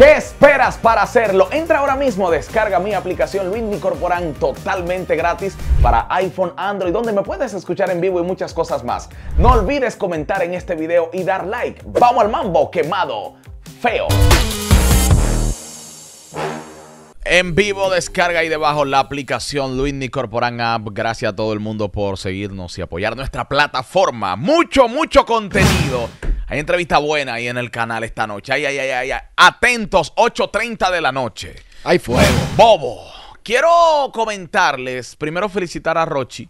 ¿Qué esperas para hacerlo? Entra ahora mismo, descarga mi aplicación Luis Corporan totalmente gratis para iPhone, Android, donde me puedes escuchar en vivo y muchas cosas más. No olvides comentar en este video y dar like. Vamos al mambo quemado, feo. En vivo, descarga ahí debajo la aplicación Luis Corporan App. Gracias a todo el mundo por seguirnos y apoyar nuestra plataforma. Mucho, mucho contenido hay entrevista buena ahí en el canal esta noche. Ay, ay, ay, ay. ay. Atentos, 8.30 de la noche. Hay fuego. Bobo. Quiero comentarles, primero felicitar a Rochi.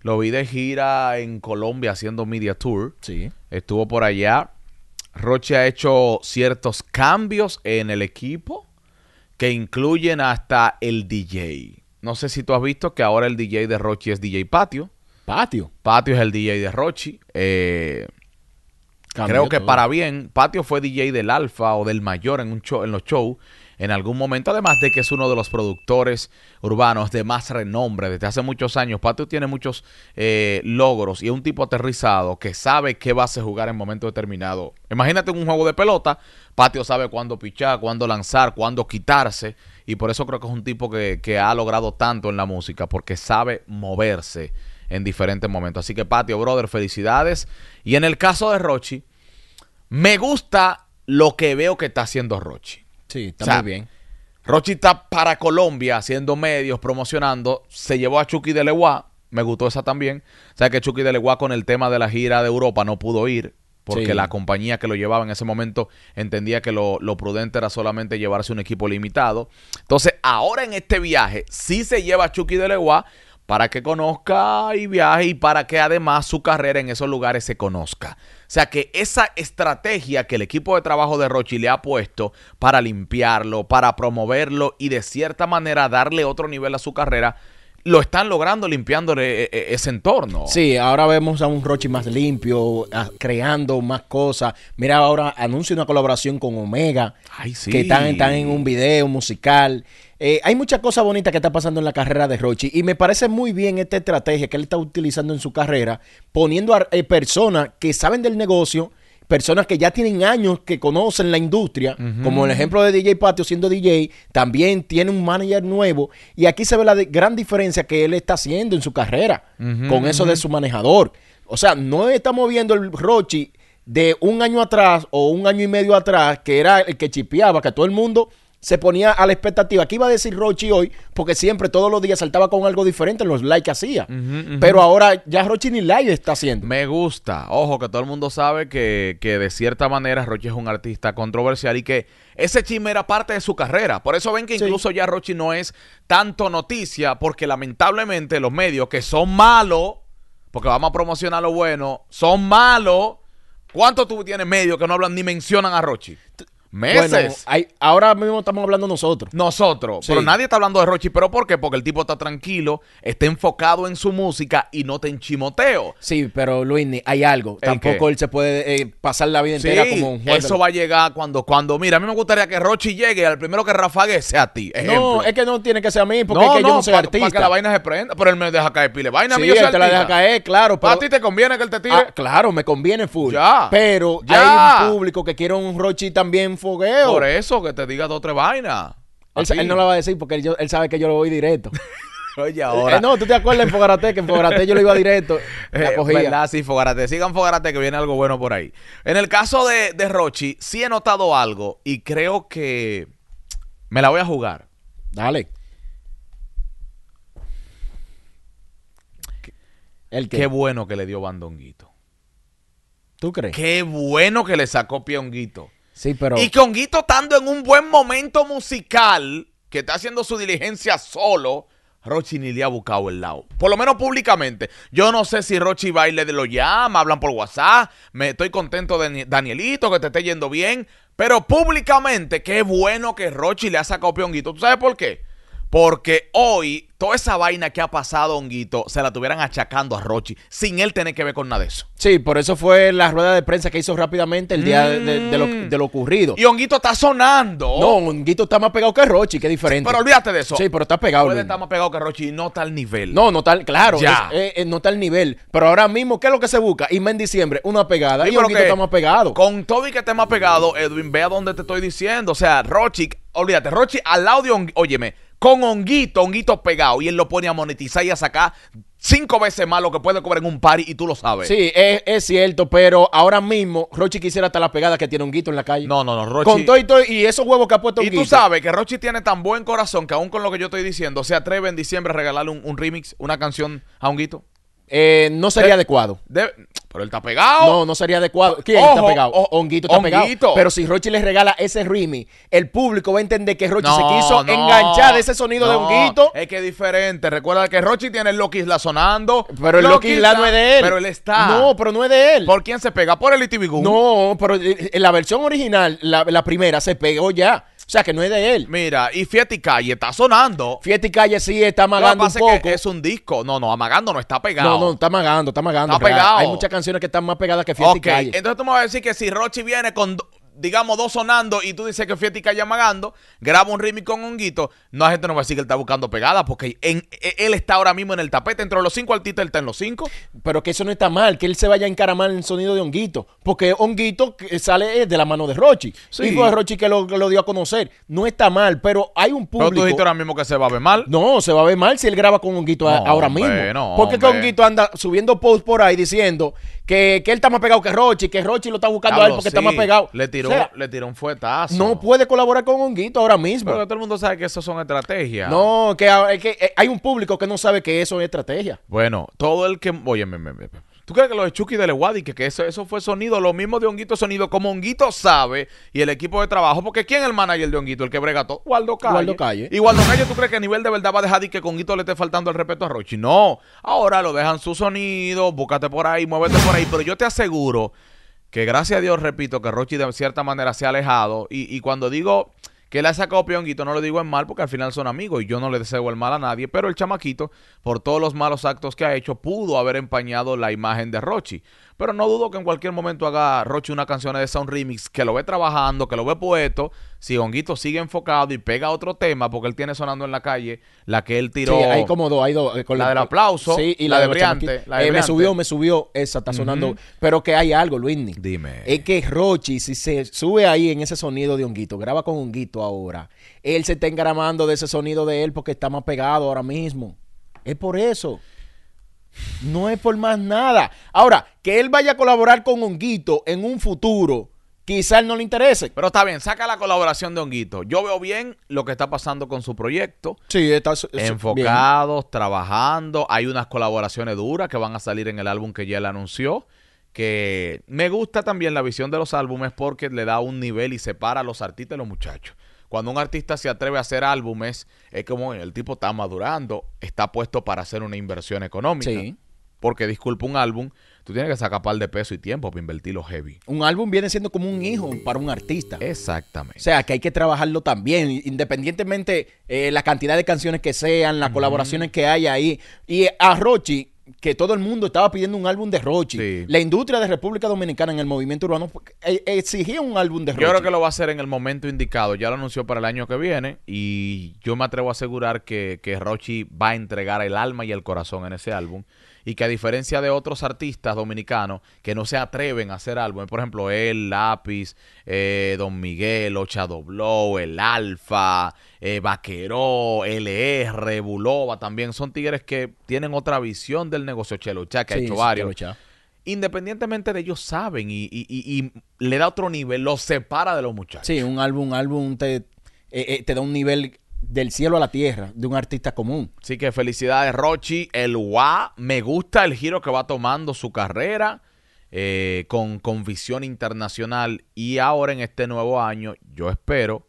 Lo vi de gira en Colombia haciendo media tour. Sí. Estuvo por allá. Rochi ha hecho ciertos cambios en el equipo que incluyen hasta el DJ. No sé si tú has visto que ahora el DJ de Rochi es DJ Patio. Patio. Patio es el DJ de Rochi. Eh, Creo que para bien, Patio fue DJ del Alfa o del Mayor en, un show, en los shows en algún momento, además de que es uno de los productores urbanos de más renombre desde hace muchos años. Patio tiene muchos eh, logros y es un tipo aterrizado que sabe qué hacer jugar en momento determinado. Imagínate un juego de pelota, Patio sabe cuándo pichar, cuándo lanzar, cuándo quitarse y por eso creo que es un tipo que, que ha logrado tanto en la música porque sabe moverse en diferentes momentos. Así que, Patio, brother, felicidades. Y en el caso de Rochi, me gusta lo que veo que está haciendo Rochi. Sí, está bien. Rochi está para Colombia haciendo medios, promocionando. Se llevó a Chucky de Leguá. Me gustó esa también. O sea que Chucky de Leguá con el tema de la gira de Europa no pudo ir porque la compañía que lo llevaba en ese momento entendía que lo, lo, prudente era solamente llevarse un equipo limitado. Entonces, ahora en este viaje, sí se lleva a Chucky de Leguá, para que conozca y viaje y para que además su carrera en esos lugares se conozca. O sea que esa estrategia que el equipo de trabajo de Rochi le ha puesto para limpiarlo, para promoverlo y de cierta manera darle otro nivel a su carrera, lo están logrando limpiando eh, eh, ese entorno. Sí, ahora vemos a un Rochi más limpio, creando más cosas. Mira, ahora anuncia una colaboración con Omega, que están en un video musical. Eh, hay muchas cosas bonita que está pasando en la carrera de Rochi y me parece muy bien esta estrategia que él está utilizando en su carrera, poniendo a eh, personas que saben del negocio, personas que ya tienen años que conocen la industria, como el ejemplo de DJ Patio siendo DJ, también tiene un manager nuevo y aquí se ve la gran diferencia que él está haciendo en su carrera con eso de su manejador. O sea, no estamos viendo el Rochi de un año atrás o un año y medio atrás, que era el que chipeaba, que todo el mundo se ponía a la expectativa. ¿Qué iba a decir Rochi hoy? Porque siempre, todos los días, saltaba con algo diferente en los likes que hacía. Pero ahora ya Rochi ni like está haciendo. Me gusta. Ojo, que todo el mundo sabe que, de cierta manera Rochi es un artista controversial y que ese chisme era parte de su carrera. Por eso ven que incluso ya Rochi no es tanto noticia, porque lamentablemente los medios que son malos, porque vamos a promocionar lo bueno, son malos. ¿Cuántos tú tienes medios que no hablan ni mencionan a Rochi? Meses. Bueno, hay, ahora mismo estamos hablando nosotros. Nosotros. Pero nadie está hablando de Rochi. ¿Pero por qué? Porque el tipo está tranquilo, está enfocado en su música y no te enchimoteo. Sí, pero Luis, hay algo. Tampoco él se puede eh, pasar la vida entera como un juez. Eso va a llegar cuando, cuando. Mira, a mí me gustaría que Rochi llegue al primero que rafague sea a ti. No, es que no tiene que ser a mí, porque no, es que no, yo no soy artista. Para que la vaina se prenda. Pero él me deja caer pile. Vaina sí, mí yo te la deja caer, claro. a ti te conviene que él te tire. Ah, claro, me conviene full. Pero ya. hay un público que quiere un Rochi también fogueo. Por eso, que te diga dos o tres vainas. Él, no la va a decir porque él, sabe que yo lo voy directo. Oye, ahora. Eh, no, tú te acuerdas en Fogarate, que en Fogarate yo lo iba directo. Eh, la cogía. verdad, sí, Fogarate. Sigan Fogarate, que viene algo bueno por ahí. En el caso de, de Rochi, sí he notado algo y creo que me la voy a jugar. Dale. ¿El qué? bueno que le dio bandonguito. ¿Tú crees? Qué bueno que le sacó Pionguito pero... Y con Guito estando en un buen momento musical, que está haciendo su diligencia solo, Rochi ni le ha buscado el lado. Por lo menos públicamente. Yo no sé si Rochi baile de lo llama, hablan por WhatsApp. Me estoy contento de Danielito, que te esté yendo bien. Pero públicamente, qué bueno que Rochi le ha sacado pionguito. ¿Tú sabes por qué? Porque hoy toda esa vaina que ha pasado, Honguito, se la tuvieran achacando a Rochi, sin él tener que ver con nada de eso. Sí, por eso fue la rueda de prensa que hizo rápidamente el día de, mm. lo, ocurrido. Y Honguito está sonando. No, Honguito está más pegado que Rochi, qué diferente. pero olvídate de eso. Sí, pero está pegado. Puede estar más pegado que Rochi y no está nivel. No, no tal, claro, ya. no está al nivel. Pero ahora mismo, ¿qué es lo que se busca? Y en diciembre, una pegada. y Honguito está más pegado. Con toby que está más pegado, Edwin, vea dónde te estoy diciendo. O sea, Rochi, olvídate, Rochi al lado de óyeme, con honguito, honguito pegado, y él lo pone a monetizar y a sacar cinco veces más lo que puede cobrar en un party y tú lo sabes. Sí, es, cierto, pero ahora mismo Rochi quisiera hasta la pegada que tiene Honguito en la calle. No, no, no, Rochi. Con todo y, todo y esos huevos que ha puesto Honguito. Y tú sabes que Rochi tiene tan buen corazón que aún con lo que yo estoy diciendo, se atreve en diciembre a regalarle un, remix, una canción a Honguito. Eh, no sería eh, adecuado. Pero él está pegado. No, no sería adecuado. ¿Quién está pegado? Honguito está pegado. Pero si Rochi le regala ese Rimi, el público va a entender que Rochi se quiso enganchar de ese sonido de Honguito. Es que es diferente. Recuerda que Rochi tiene el la sonando. Pero el Loki no es de él. Pero él está. No, pero no es de él. ¿Por quién se pega? ¿Por el ITV No, pero en eh, eh, la versión original, la, la primera, se pegó ya. O sea, que no es de él. Mira, y Fiat y Calle está sonando. Fiat y Calle sí está amagando un poco. Es, que es un disco. No, no, amagando no está pegado. No, no, está amagando, está amagando. Está pegado. Hay muchas canciones que están más pegadas que Fiat okay. y Calle. Entonces tú me vas a decir que si Rochi viene con digamos, dos sonando y tú dices que Fiesta y magando graba un remix con Honguito, no, la gente no va a decir que él está buscando pegada porque en, e, él está ahora mismo en el tapete. Entre los cinco artistas, él está en los cinco. Pero que eso no está mal, que él se vaya a encaramar en el sonido de Honguito, porque Honguito sale eh, de la mano de Rochi. Hijo de Rochi que lo, dio a conocer. No está mal, pero hay un público. tú ahora mismo que se va a ver mal. No, se va a ver mal si él graba con Honguito ahora mismo. porque Honguito anda subiendo post por ahí diciendo que, él está más pegado que Rochi, que Rochi lo está buscando a él porque está más pegado le tiró un fuetazo. No puede colaborar con Honguito ahora mismo. Porque todo el mundo sabe que eso son estrategias. No, que, ah, que eh, hay un público que no sabe que eso es estrategia. Bueno, todo el que. Oye, me, ¿Tú crees que los de Chucky de Lewadi, que, que eso, fue sonido, lo mismo de Honguito sonido, como Honguito sabe, y el equipo de trabajo, porque ¿quién es el manager de Honguito? El que brega todo, Waldo Calle. Waldo Y Waldo Calle, ¿tú crees que a nivel de verdad va a dejar de que con Honguito le esté faltando el respeto a Rochi? No, ahora lo dejan su sonido, búscate por ahí, muévete por ahí, pero yo te aseguro que gracias a Dios, repito, que Rochi de cierta manera se ha alejado. Y, y cuando digo que le ha sacado pionguito, no lo digo en mal porque al final son amigos y yo no le deseo el mal a nadie, pero el chamaquito, por todos los malos actos que ha hecho, pudo haber empañado la imagen de Rochi. Pero no dudo que en cualquier momento haga Roche una canción de Sound Remix, que lo ve trabajando, que lo ve puesto. Si Honguito sigue enfocado y pega otro tema, porque él tiene sonando en la calle, la que él tiró. Sí, hay como dos, hay dos. Eh, con la, del aplauso. Sí, y la, de, brillante eh, me subió, me subió. Esa está sonando. Pero que hay algo, Luisny. Dime. Es que Rochi, si se sube ahí en ese sonido de Honguito, graba con Honguito ahora. Él se está engramando de ese sonido de él porque está más pegado ahora mismo. Es por eso. No es por más nada. Ahora, que él vaya a colaborar con Honguito en un futuro, quizás no le interese. Pero está bien, saca la colaboración de Honguito. Yo veo bien lo que está pasando con su proyecto. Sí, está enfocado, enfocados, trabajando. Hay unas colaboraciones duras que van a salir en el álbum que ya él anunció. Que me gusta también la visión de los álbumes porque le da un nivel y separa a los artistas y los muchachos. Cuando un artista se atreve a hacer álbumes, es como el tipo está madurando, está puesto para hacer una inversión económica. Sí. Porque, disculpa, un álbum, tú tienes que sacar par de peso y tiempo para invertirlo heavy. Un álbum viene siendo como un hijo para un artista. Exactamente. O sea, que hay que trabajarlo también, independientemente eh, la cantidad de canciones que sean, las colaboraciones que haya ahí. Y a Rochi, que todo el mundo estaba pidiendo un álbum de Rochi. La industria de República Dominicana en el movimiento urbano eh, exigía un álbum de Rochi. Yo creo que lo va a hacer en el momento indicado. Ya lo anunció para el año que viene y yo me atrevo a asegurar que, que Rochi va a entregar el alma y el corazón en ese álbum y que a diferencia de otros artistas dominicanos que no se atreven a hacer álbumes, por ejemplo, el Lápiz, eh, Don Miguel, Ocha Blow, el Alfa, eh, Vaqueró, LR, Buloba, también son tigres que tienen otra visión del negocio Chelocha, que ha hecho varios. Independientemente de ellos saben y, le da otro nivel, los separa de los muchachos. Sí, un álbum, álbum te, eh, te da un nivel del cielo a la tierra de un artista común. Así que felicidades, Rochi. El WA, me gusta el giro que va tomando su carrera eh, con, visión internacional. Y ahora en este nuevo año, yo espero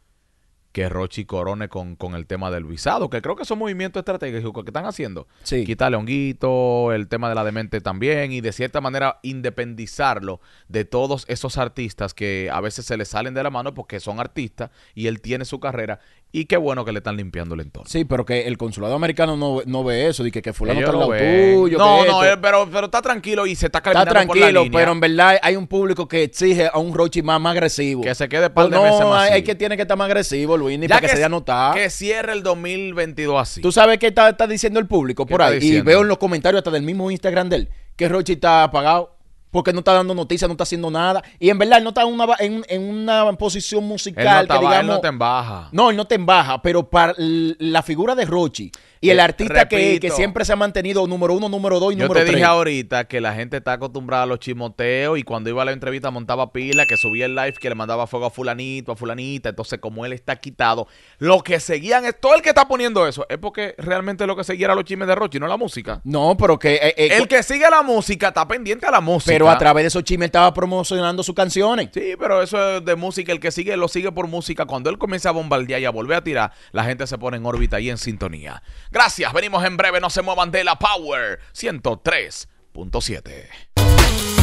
que Rochi corone con, el tema del visado, que creo que son movimientos estratégicos que están haciendo. Sí. Quitarle honguito, el tema de la demente también, y de cierta manera independizarlo de todos esos artistas que a veces se le salen de la mano porque son artistas y él tiene su carrera y qué bueno que le están limpiando el entorno. Sí, pero que el consulado americano no, no ve eso, Dice que, fulano está al lado No, no, eh, pero, está tranquilo y se está calentando Está tranquilo, pero en verdad hay un público que exige a un Rochi más, agresivo. Que se quede par pues no, meses más. Hay, que tiene que estar más agresivo, Luis, ni para que, se haya notado Que cierre el 2022 así. Tú sabes qué está, está diciendo el público por ahí. Y veo en los comentarios hasta del mismo Instagram de él que Rochi está apagado porque no está dando noticias, no está haciendo nada. Y en verdad, él no está en una, en, una posición musical. no, que, no te embaja. No, él no te embaja, pero para la figura de Rochi y el eh, artista que, siempre se ha mantenido número uno, número dos y número tres. Yo te dije ahorita que la gente está acostumbrada a los chimoteos y cuando iba a la entrevista montaba pila, que subía el live, que le mandaba fuego a fulanito, a fulanita. Entonces, como él está quitado, lo que seguían es todo el que está poniendo eso. Es porque realmente lo que seguía era los chismes de Rochi, no la música. No, pero que... Eh, eh, el que sigue la música está pendiente a la música. Pero a través de esos chismes estaba promocionando sus canciones. Sí, pero eso es de música. El que sigue lo sigue por música. Cuando él comienza a bombardear y a volver a tirar, la gente se pone en órbita y en sintonía. Gracias, venimos en breve, no se muevan de la Power 103.7.